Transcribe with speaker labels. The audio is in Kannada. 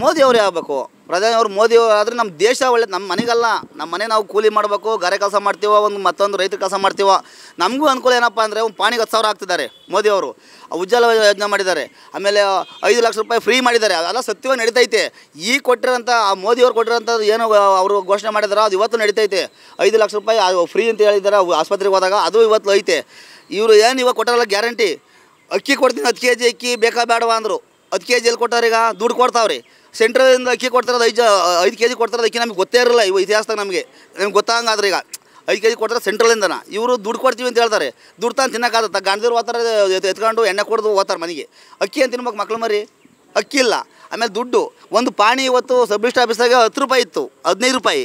Speaker 1: ಮೋದಿ ಮೋದಿಯವ್ರು ಆಗ್ಬೇಕು ಪ್ರಧಾನಿ ಅವ್ರು ಮೋದಿಯವ್ರು ಆದರೆ ನಮ್ಮ ದೇಶ ಒಳ್ಳೆ ನಮ್ಮ ಮನೆಗಲ್ಲ ನಮ್ಮ ಮನೆ ನಾವು ಕೂಲಿ ಮಾಡಬೇಕು ಗಾರೆ ಕೆಲಸ ಮಾಡ್ತೀವೋ ಒಂದು ಮತ್ತೊಂದು ರೈತರ ಕೆಲಸ ಮಾಡ್ತೀವೋ ನಮಗೂ ಅನುಕೂಲ ಏನಪ್ಪ ಅಂದರೆ ಒಂದು ಪಾಣಿಗೆ ಹತ್ತು ಸಾವಿರ ಹಾಕ್ತಿದ್ದಾರೆ ಮೋದಿಯವರು ಉಜ್ವಲ ಯೋಜನೆ ಮಾಡಿದ್ದಾರೆ ಆಮೇಲೆ ಐದು ಲಕ್ಷ ರೂಪಾಯಿ ಫ್ರೀ ಮಾಡಿದ್ದಾರೆ ಅದೆಲ್ಲ ಸತ್ಯವೇ ನಡೀತೈತೆ ಈಗ ಕೊಟ್ಟಿರೋಂಥ ಆ ಅವರು ಕೊಟ್ಟಿರೋಂಥದ್ದು ಏನು ಅವರು ಘೋಷಣೆ ಮಾಡಿದಾರೋ ಅದು ಇವತ್ತು ನಡೀತೈತೆ ಐದು ಲಕ್ಷ ರೂಪಾಯಿ ಫ್ರೀ ಅಂತ ಹೇಳಿದ್ದಾರೆ ಆಸ್ಪತ್ರೆಗೆ ಹೋದಾಗ ಅದು ಇವತ್ತು ಐತೆ ಇವರು ಏನು ಇವಾಗ ಕೊಟ್ಟಾರಲ್ಲ ಗ್ಯಾರಂಟಿ ಅಕ್ಕಿ ಕೊಡ್ತೀನಿ ಹತ್ತು ಕೆ ಜಿ ಅಕ್ಕಿ ಬೇಕಾ ಬೇಡವಾ ಅಂದರು ಹತ್ತು ಕೆ ಜಿ ಎಲ್ಲಿ ಕೊಟ್ಟಾರ ಈಗ ದುಡ್ಡು ಕೊಡ್ತಾವ್ರಿ ಸೆಂಟ್ರಲಿಂದ ಅಕ್ಕಿ ಅದು ಐದು ಐದು ಕೆ ಜಿ ಕೊಡ್ತಾರೆ ಅಕ್ಕಿ ನಮಗೆ ಗೊತ್ತೇ ಇರಲ್ಲ ಇವು ಇತಿಹಾಸದಾಗ ನಮಗೆ ನಮ್ಗೆ ಗೊತ್ತಾಗಂಗಾದ್ರೆ ಈಗ ಐದು ಕೆ ಜಿ ಕೊಡ್ತಾರೆ ಸೆಂಟ್ರಲಿಂದನ ಇವರು ದುಡ್ಡು ಕೊಡ್ತೀವಿ ಅಂತ ಹೇಳ್ತಾರೆ ದುಡ್ಡು ತಾನು ತಿನ್ನೋಕ್ಕಾಗತ್ತೆ ಗಂಡದಿರು ಹೋತಾರೆ ಎತ್ಕೊಂಡು ಎಣ್ಣೆ ಕೊಡ್ದು ಹೋತಾರೆ ಮನೆಗೆ ಅಕ್ಕಿ ಅಂತ ತಿನ್ಬೇಕು ಮಕ್ಳು ಮರಿ ಅಕ್ಕಿ ಇಲ್ಲ ಆಮೇಲೆ ದುಡ್ಡು ಒಂದು ಪಾಣಿ ಇವತ್ತು ಸಬ್ ಲಿಸ್ಟ್ ಹತ್ತು ರೂಪಾಯಿ ಇತ್ತು ಹದಿನೈದು ರೂಪಾಯಿ